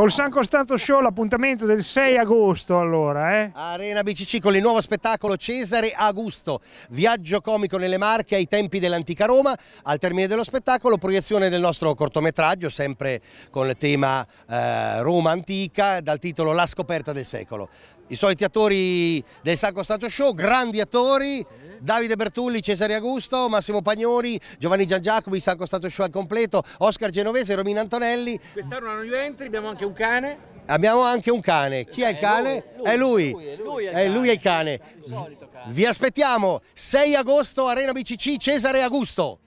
Col San Costanzo Show l'appuntamento del 6 agosto allora. Eh? Arena BCC con il nuovo spettacolo Cesare Augusto, viaggio comico nelle Marche ai tempi dell'antica Roma. Al termine dello spettacolo proiezione del nostro cortometraggio sempre con il tema eh, Roma antica dal titolo La scoperta del secolo. I soliti attori del San Costanzo Show, grandi attori Davide Bertulli, Cesare Augusto, Massimo Pagnori, Giovanni Giangiacomi, San Costato Show al completo, Oscar Genovese, Romina Antonelli. Quest'anno hanno new entry, abbiamo anche un cane. Abbiamo anche un cane. Chi è il eh, cane? È lui. È lui, il cane. Vi aspettiamo 6 agosto Arena BCC Cesare Augusto.